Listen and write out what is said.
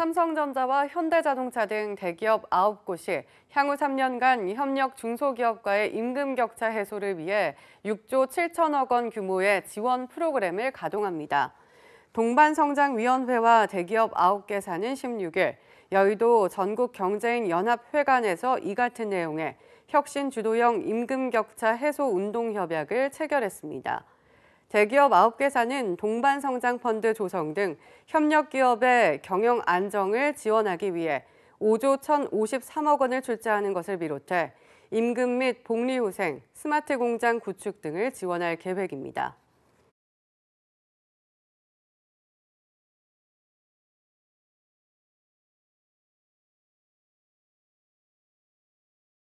삼성전자와 현대자동차 등 대기업 9곳이 향후 3년간 협력 중소기업과의 임금 격차 해소를 위해 6조 7천억 원 규모의 지원 프로그램을 가동합니다. 동반성장위원회와 대기업 9개 사는 16일 여의도 전국경제인연합회관에서 이 같은 내용의 혁신 주도형 임금 격차 해소 운동 협약을 체결했습니다. 대기업 9개사는 동반성장펀드 조성 등 협력기업의 경영 안정을 지원하기 위해 5조 1,053억 원을 출자하는 것을 비롯해 임금 및 복리후생, 스마트 공장 구축 등을 지원할 계획입니다.